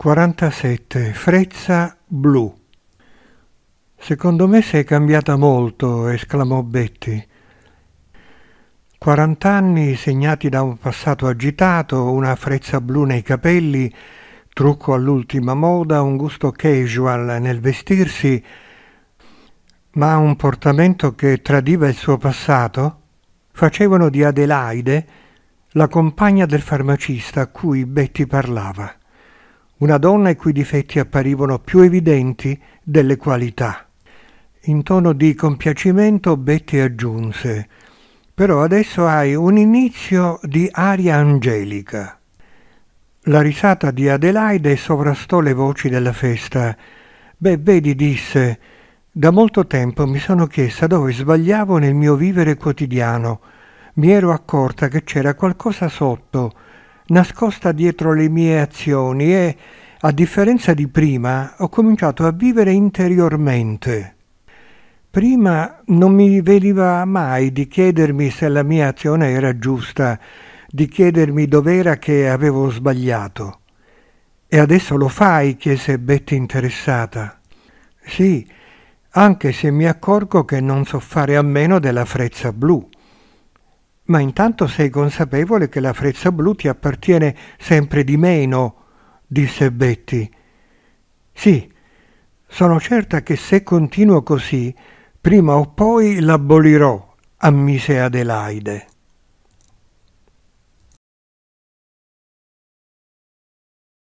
47. Frezza blu. Secondo me sei cambiata molto, esclamò Betty. Quarant'anni segnati da un passato agitato, una frezza blu nei capelli, trucco all'ultima moda, un gusto casual nel vestirsi, ma un portamento che tradiva il suo passato, facevano di Adelaide la compagna del farmacista a cui Betty parlava una donna i cui difetti apparivano più evidenti delle qualità. In tono di compiacimento Betty aggiunse però adesso hai un inizio di aria angelica. La risata di Adelaide sovrastò le voci della festa. Beh, vedi, disse, da molto tempo mi sono chiesta dove sbagliavo nel mio vivere quotidiano. Mi ero accorta che c'era qualcosa sotto, nascosta dietro le mie azioni e, a differenza di prima, ho cominciato a vivere interiormente. Prima non mi veniva mai di chiedermi se la mia azione era giusta, di chiedermi dov'era che avevo sbagliato. E adesso lo fai, chiese Betty interessata. Sì, anche se mi accorgo che non so fare a meno della frezza blu ma intanto sei consapevole che la Frezza Blu ti appartiene sempre di meno, disse Betty. Sì, sono certa che se continuo così, prima o poi l'abolirò, ammise Adelaide.